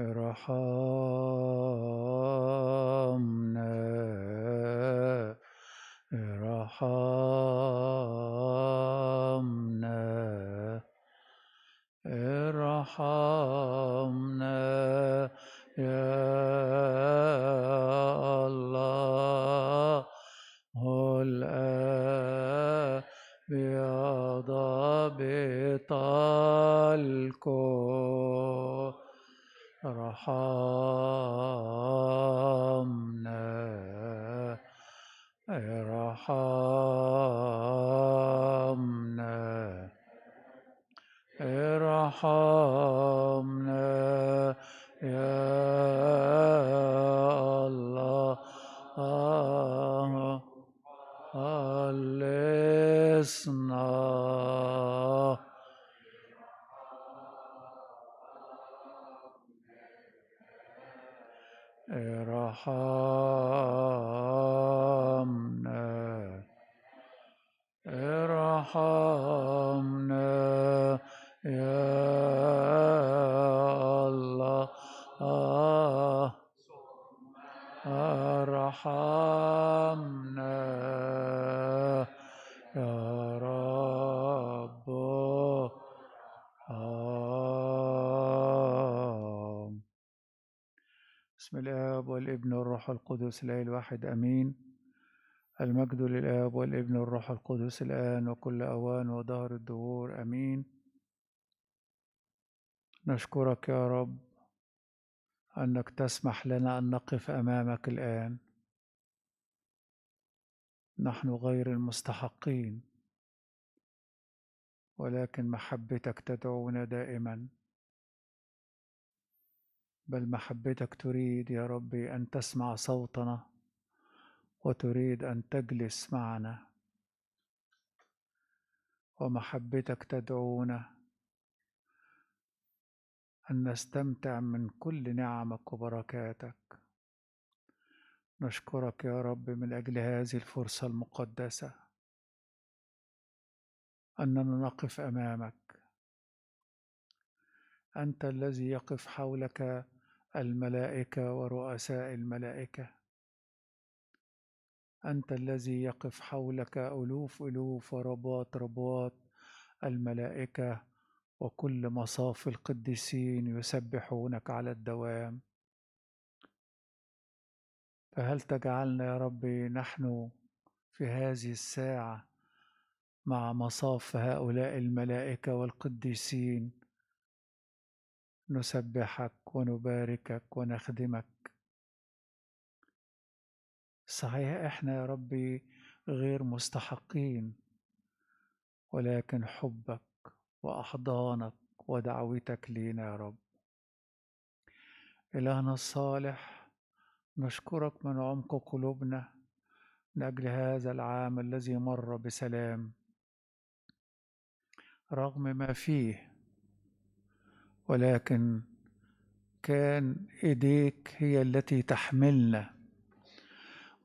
ارحمنا ارحمنا ارحمنا يا الله الابيض بطلكم ارحمنا ارحمنا ارحمنا يا الله خلصنا ارحمنا ارحمنا يا الله آه، ارحمنا الآب والابن والروح القدس الإله الواحد أمين المجد للآب والابن والروح القدس الآن وكل أوان ودهر الدهور أمين نشكرك يا رب أنك تسمح لنا أن نقف أمامك الآن نحن غير المستحقين ولكن محبتك تدعونا دائما بل محبتك تريد يا ربي أن تسمع صوتنا وتريد أن تجلس معنا ومحبتك تدعونا أن نستمتع من كل نعمك وبركاتك نشكرك يا رب من أجل هذه الفرصة المقدسة أننا نقف أمامك أنت الذي يقف حولك الملائكة ورؤساء الملائكة أنت الذي يقف حولك ألوف ألوف ورباط رباط الملائكة وكل مصاف القديسين يسبحونك على الدوام فهل تجعلنا يا ربي نحن في هذه الساعة مع مصاف هؤلاء الملائكة والقديسين نسبحك ونباركك ونخدمك صحيح احنا يا ربي غير مستحقين ولكن حبك واحضانك ودعوتك لينا يا رب الهنا الصالح نشكرك من عمق قلوبنا من اجل هذا العام الذي مر بسلام رغم ما فيه ولكن كان ايديك هي التي تحملنا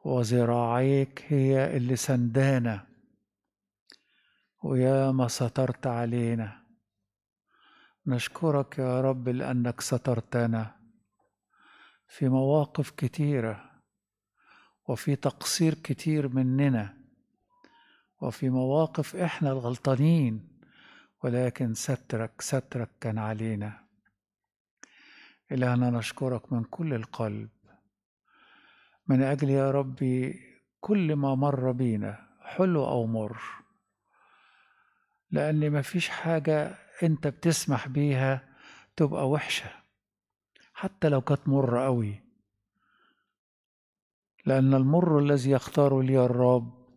وذراعيك هي اللي سندانا ويا ما سترت علينا نشكرك يا رب لانك سترتنا في مواقف كتيره وفي تقصير كتير مننا وفي مواقف احنا الغلطانين ولكن سترك سترك كان علينا إلهنا نشكرك من كل القلب من أجل يا ربي كل ما مر بينا حلو أو مر لأن مفيش حاجة أنت بتسمح بيها تبقى وحشة حتى لو كانت مرة أوي لأن المر الذي يختاره لي الرب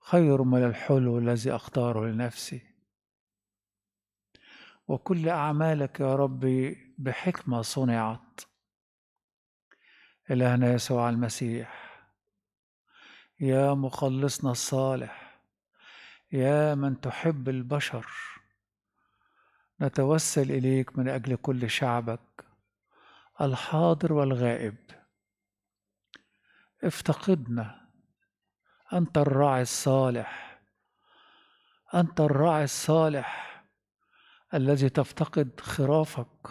خير من الحلو الذي أختاره لنفسي وكل أعمالك يا ربي بحكمة صنعت إلهنا يسوع المسيح يا مخلصنا الصالح يا من تحب البشر نتوسل إليك من أجل كل شعبك الحاضر والغائب افتقدنا أنت الراعي الصالح أنت الراعي الصالح الذي تفتقد خرافك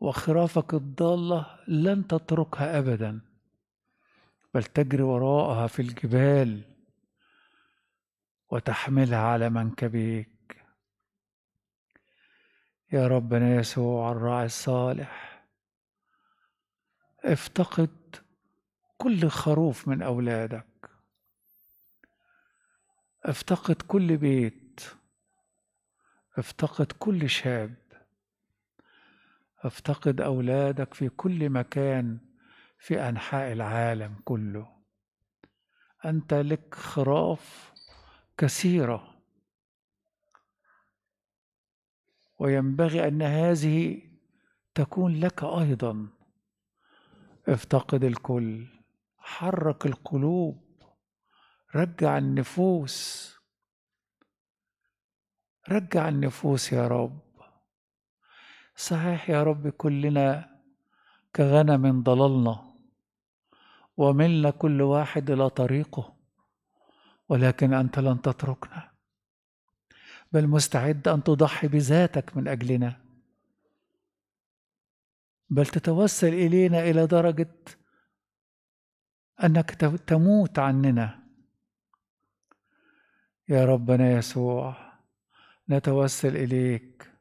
وخرافك الضالة لن تتركها أبدا بل تجري وراءها في الجبال وتحملها على منكبيك يا ربنا يسوع الراعي الصالح افتقد كل خروف من أولادك افتقد كل بيت افتقد كل شاب افتقد أولادك في كل مكان في أنحاء العالم كله أنت لك خراف كثيرة وينبغي أن هذه تكون لك أيضا افتقد الكل حرك القلوب رجع النفوس رجع النفوس يا رب صحيح يا رب كلنا كغنم ضللنا وملنا كل واحد إلى طريقه ولكن أنت لن تتركنا بل مستعد أن تضحي بذاتك من أجلنا بل تتوسل إلينا إلى درجة أنك تموت عننا يا ربنا يسوع نتوسل إليك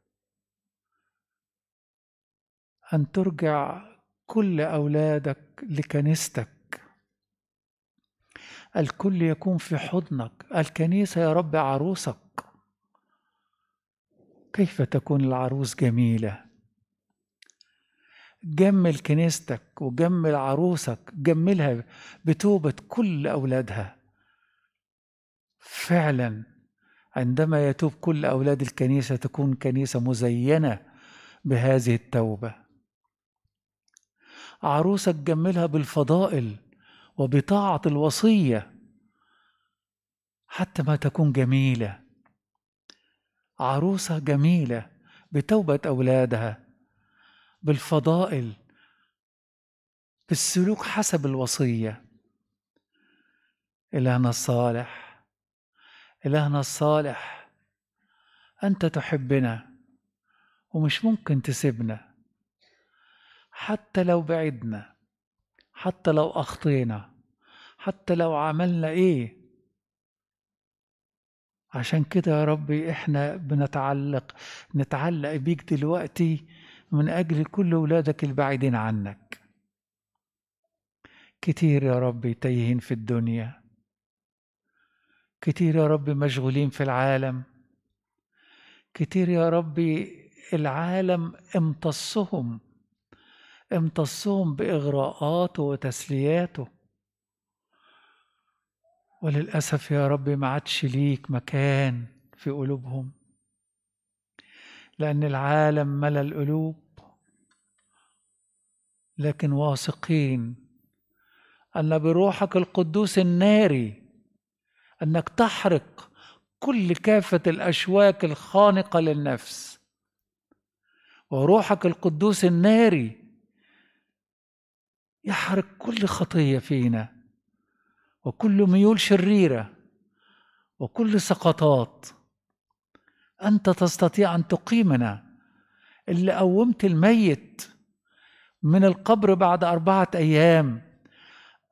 أن ترجع كل أولادك لكنيستك الكل يكون في حضنك الكنيسة يا رب عروسك كيف تكون العروس جميلة جمل كنيستك وجمل عروسك جملها بتوبة كل أولادها فعلا عندما يتوب كل أولاد الكنيسة تكون كنيسة مزينة بهذه التوبة عروسك جملها بالفضائل وبطاعة الوصية حتى ما تكون جميلة عروسة جميلة بتوبة أولادها بالفضائل بالسلوك حسب الوصية إلهنا الصالح إلهنا الصالح أنت تحبنا ومش ممكن تسيبنا حتى لو بعدنا حتى لو أخطينا حتى لو عملنا إيه عشان كده يا ربي إحنا بنتعلق نتعلق بيك دلوقتي من أجل كل ولادك البعيدين عنك كتير يا ربي تايهين في الدنيا كتير يا رب مشغولين في العالم كتير يا رب العالم امتصهم امتصهم بإغراءاته وتسلياته وللأسف يا رب ما عادش ليك مكان في قلوبهم لأن العالم ملا القلوب لكن واثقين أن بروحك القدوس الناري أنك تحرق كل كافة الأشواك الخانقة للنفس وروحك القدوس الناري يحرق كل خطية فينا وكل ميول شريرة وكل سقطات أنت تستطيع أن تقيمنا اللي قومت الميت من القبر بعد أربعة أيام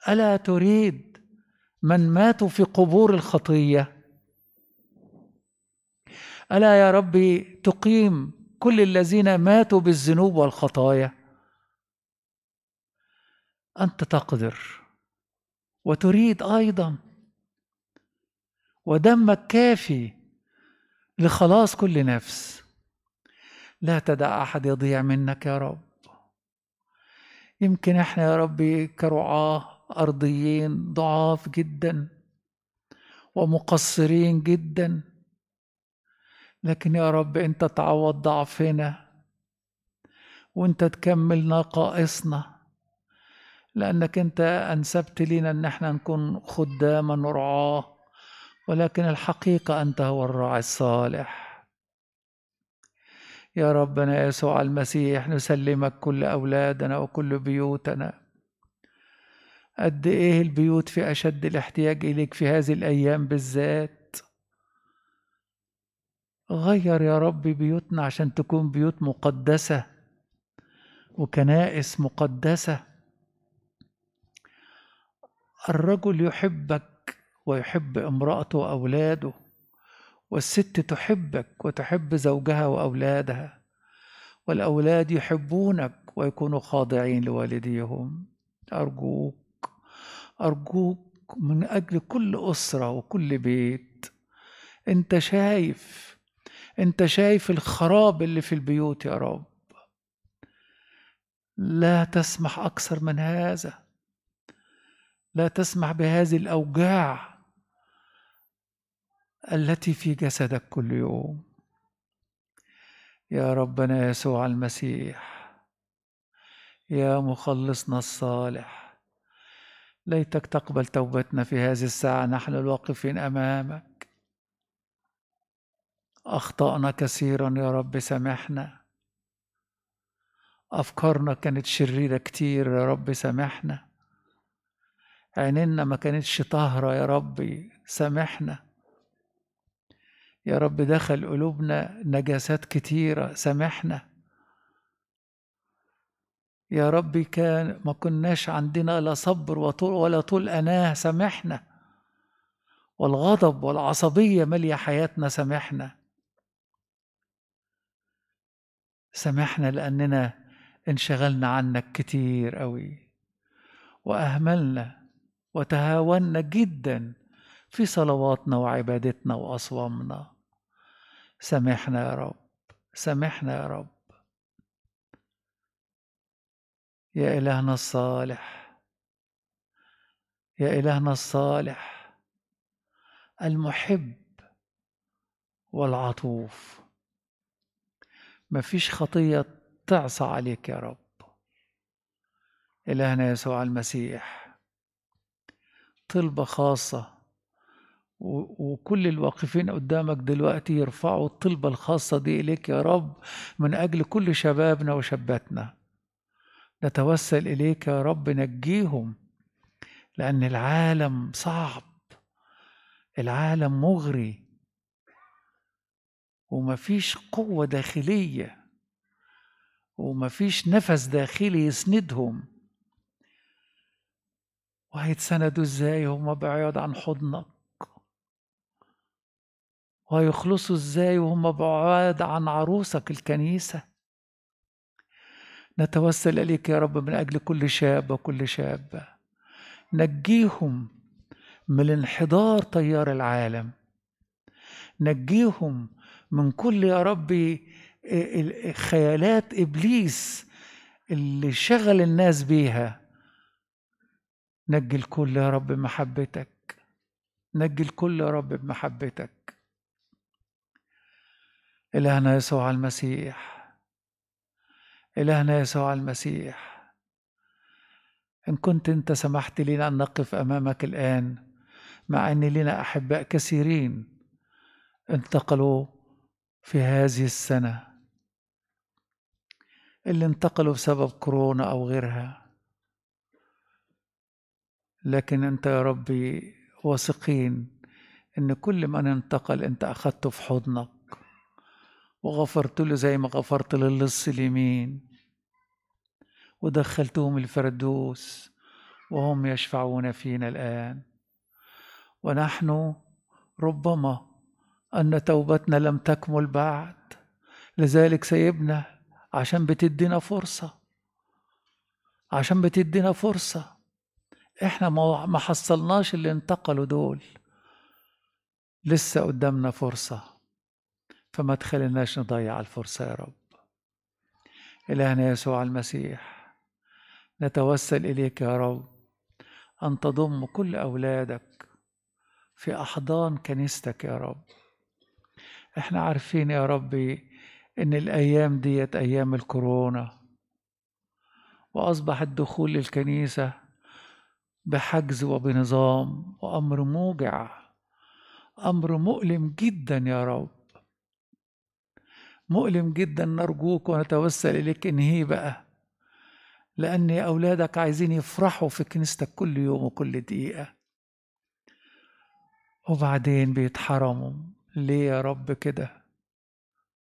ألا تريد من ماتوا في قبور الخطيه الا يا ربي تقيم كل الذين ماتوا بالذنوب والخطايا انت تقدر وتريد ايضا ودمك كافي لخلاص كل نفس لا تدع احد يضيع منك يا رب يمكن احنا يا ربي كرعاه أرضيين ضعاف جدا ومقصرين جدا لكن يا رب أنت تعوض ضعفنا وأنت تكمل نقائصنا لأنك أنت أنسبت لنا أن احنا نكون خداما رعاه ولكن الحقيقة أنت هو الراعي الصالح يا ربنا يسوع المسيح نسلمك كل أولادنا وكل بيوتنا قد إيه البيوت في أشد الاحتياج إليك في هذه الأيام بالذات غير يا رب بيوتنا عشان تكون بيوت مقدسة وكنائس مقدسة الرجل يحبك ويحب امرأته وأولاده والست تحبك وتحب زوجها وأولادها والأولاد يحبونك ويكونوا خاضعين لوالديهم أرجوك أرجوك من أجل كل أسرة وكل بيت أنت شايف أنت شايف الخراب اللي في البيوت يا رب لا تسمح أكثر من هذا لا تسمح بهذه الأوجاع التي في جسدك كل يوم يا ربنا يسوع المسيح يا مخلصنا الصالح ليتك تقبل توبتنا في هذه الساعة نحن الواقفين أمامك أخطأنا كثيرا يا رب سامحنا أفكارنا كانت شريرة كتير يا رب سامحنا عينينا ما كانتش طاهرة يا ربي سامحنا يا رب دخل قلوبنا نجاسات كتيرة سامحنا يا رب كان ما كناش عندنا لا صبر ولا طول أناه سامحنا والغضب والعصبية مالية حياتنا سامحنا سامحنا لأننا انشغلنا عنك كتير قوي وأهملنا وتهاونا جدا في صلواتنا وعبادتنا وأصوامنا سامحنا يا رب سامحنا يا رب يا إلهنا الصالح يا إلهنا الصالح المحب والعطوف مفيش خطية تعصى عليك يا رب إلهنا يسوع المسيح طلبة خاصة وكل الواقفين قدامك دلوقتي يرفعوا الطلبة الخاصة دي إليك يا رب من أجل كل شبابنا وشاباتنا نتوسل إليك يا رب نجيهم لأن العالم صعب العالم مغري ومفيش قوة داخلية ومفيش نفس داخلي يسندهم وهيتسندوا ازاي هما بعيد عن حضنك وهيخلصوا ازاي وهم بعاد عن عروسك الكنيسة نتوسل إليك يا رب من أجل كل شاب وكل شابة نجيهم من انحدار تيار العالم نجيهم من كل يا ربي خيالات إبليس اللي شغل الناس بيها نجي الكل يا رب بمحبتك نجي الكل يا رب بمحبتك إلهنا يسوع المسيح إلهنا يسوع المسيح إن كنت أنت سمحت لنا أن نقف أمامك الآن مع أن لنا أحباء كثيرين انتقلوا في هذه السنة اللي انتقلوا بسبب كورونا أو غيرها لكن أنت يا ربي واثقين إن كل من انتقل أنت أخذته في حضنك وغفرت له زي ما غفرت للص اليمين ودخلتهم الفردوس وهم يشفعون فينا الآن ونحن ربما أن توبتنا لم تكمل بعد لذلك سيبنا عشان بتدينا فرصة عشان بتدينا فرصة احنا ما حصلناش اللي انتقلوا دول لسه قدامنا فرصة فما تخليناش نضيع الفرصة يا رب إلهنا يسوع المسيح نتوسل إليك يا رب أن تضم كل أولادك في أحضان كنيستك يا رب احنا عارفين يا ربي ان الأيام ديت أيام الكورونا وأصبح الدخول للكنيسة بحجز وبنظام وأمر موجع أمر مؤلم جدا يا رب مؤلم جدا نرجوك ونتوسل إليك انهي بقى لأن أولادك عايزين يفرحوا في كنيستك كل يوم وكل دقيقة وبعدين بيتحرموا ليه يا رب كده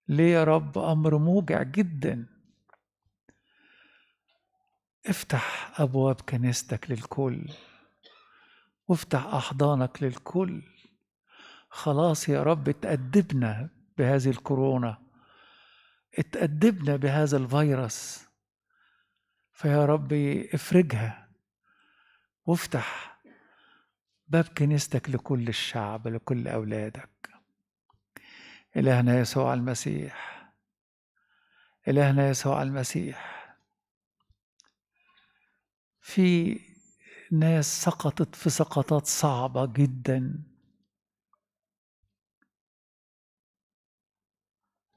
ليه يا رب أمر موجع جدا افتح أبواب كنيستك للكل وافتح أحضانك للكل خلاص يا رب تأدبنا بهذه الكورونا اتأدبنا بهذا الفيروس فيا ربي افرجها وافتح باب كنيستك لكل الشعب لكل أولادك إلهنا يسوع المسيح إلهنا يسوع المسيح في ناس سقطت في سقطات صعبة جدا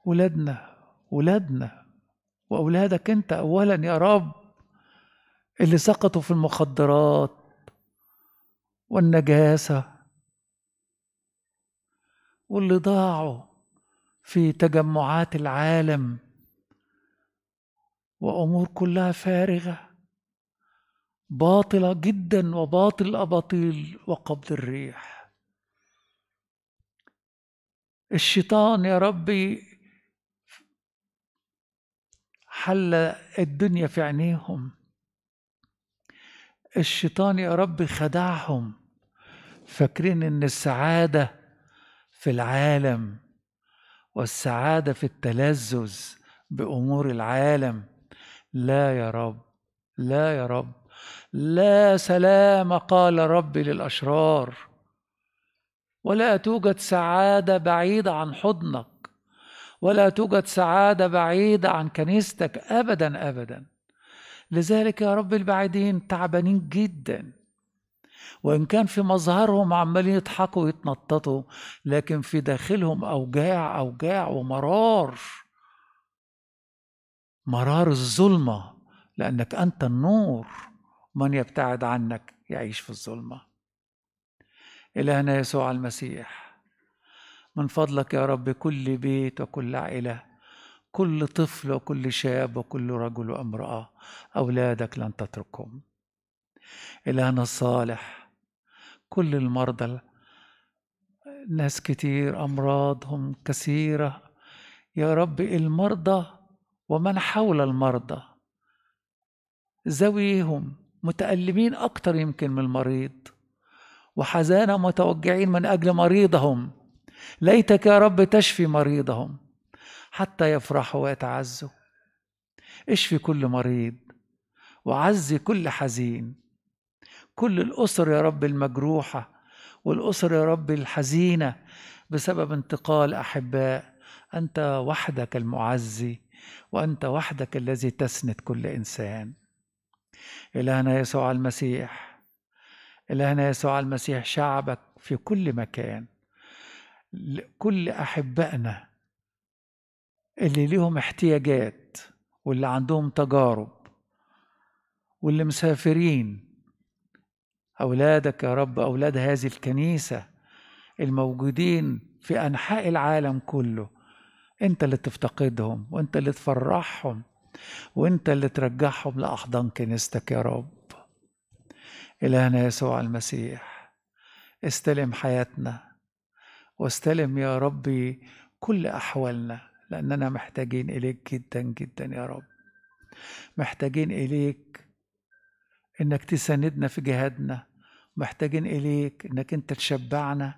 ولادنا ولادنا وأولادك أنت أولا يا رب اللي سقطوا في المخدرات والنجاسة واللي ضاعوا في تجمعات العالم وأمور كلها فارغة باطلة جدا وباطل الأباطيل وقبض الريح الشيطان يا ربي حل الدنيا في عينيهم الشيطان يا رب خدعهم فاكرين ان السعاده في العالم والسعاده في التلذذ بامور العالم لا يا رب لا يا رب لا سلام قال ربي للاشرار ولا توجد سعاده بعيده عن حضنك ولا توجد سعاده بعيده عن كنيستك ابدا ابدا لذلك يا رب البعيدين تعبانين جدا وإن كان في مظهرهم عمالين يضحكوا ويتنططوا لكن في داخلهم أوجاع أوجاع ومرار مرار الظلمة لأنك أنت النور من يبتعد عنك يعيش في الظلمة إلهنا يسوع المسيح من فضلك يا رب كل بيت وكل عائله كل طفل وكل شاب وكل رجل وامرأة أولادك لن تتركهم إلهنا الصالح كل المرضى ناس كتير أمراضهم كثيرة يا رب المرضى ومن حول المرضى زويهم متألمين أكتر يمكن من المريض وحزانا متوجعين من أجل مريضهم ليتك يا رب تشفي مريضهم حتى يفرحوا ويتعزوا اشفي كل مريض وعزي كل حزين كل الأسر يا رب المجروحة والأسر يا رب الحزينة بسبب انتقال أحباء أنت وحدك المعزي وأنت وحدك الذي تسند كل إنسان إلهنا يسوع المسيح إلهنا يسوع المسيح شعبك في كل مكان كل أحبائنا اللي ليهم احتياجات واللي عندهم تجارب واللي مسافرين أولادك يا رب أولاد هذه الكنيسة الموجودين في أنحاء العالم كله أنت اللي تفتقدهم وأنت اللي تفرحهم وأنت اللي ترجعهم لأحضان كنيستك يا رب إلهنا يسوع المسيح استلم حياتنا واستلم يا ربي كل أحوالنا لأننا محتاجين إليك جدا جدا يا رب محتاجين إليك إنك تساندنا في جهادنا محتاجين إليك إنك أنت تشبعنا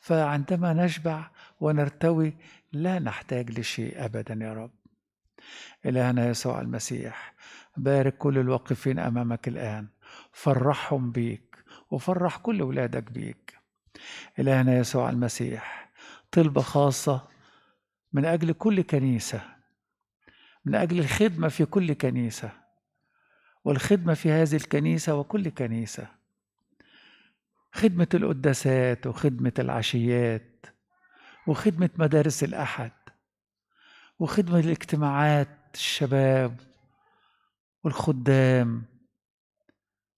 فعندما نشبع ونرتوي لا نحتاج لشيء أبدا يا رب إلهنا يسوع المسيح بارك كل الواقفين أمامك الآن فرحهم بيك وفرح كل ولادك بيك إلهنا يسوع المسيح طلبة خاصة من أجل كل كنيسة من أجل الخدمة في كل كنيسة والخدمة في هذه الكنيسة وكل كنيسة خدمة القداسات وخدمة العشيات وخدمة مدارس الأحد وخدمة الاجتماعات الشباب والخدام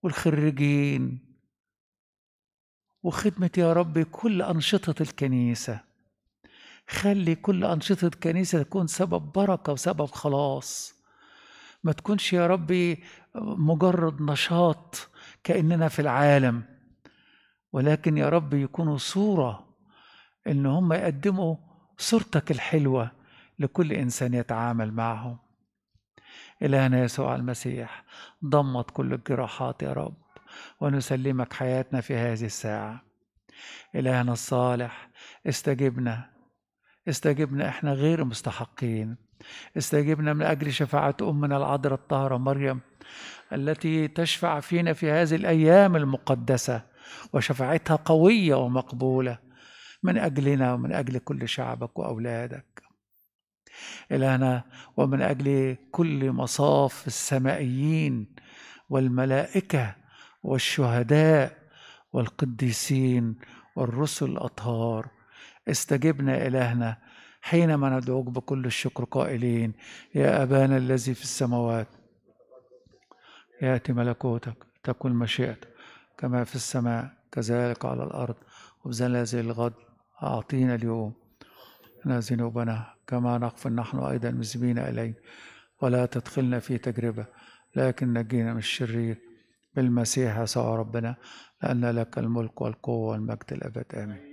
والخريجين وخدمة يا رب كل أنشطة الكنيسة خلي كل أنشطة الكنيسة تكون سبب بركة وسبب خلاص ما تكونش يا ربي مجرد نشاط كأننا في العالم ولكن يا رب يكونوا صورة إن هم يقدموا صورتك الحلوة لكل إنسان يتعامل معهم إلهنا يسوع المسيح ضمت كل الجراحات يا رب ونسلمك حياتنا في هذه الساعة إلهنا الصالح استجبنا استجبنا احنا غير مستحقين استجبنا من اجل شفاعه امنا العذراء الطاهره مريم التي تشفع فينا في هذه الايام المقدسه وشفاعتها قويه ومقبوله من اجلنا ومن اجل كل شعبك واولادك الهنا ومن اجل كل مصاف السمائيين والملائكه والشهداء والقديسين والرسل الاطهار استجبنا إلهنا حينما ندعوك بكل الشكر قائلين يا أبانا الذي في السماوات يأتي ملكوتك تكن مشيئتك كما في السماء كذلك على الأرض وبذل هذه الغد أعطينا اليوم لنا ذنوبنا كما نغفر نحن أيضا مذنبين إليك ولا تدخلنا في تجربة لكن نجينا من الشرير بالمسيح يسوع ربنا لأن لك الملك والقوة والمجد الأبد آمين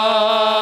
Bye.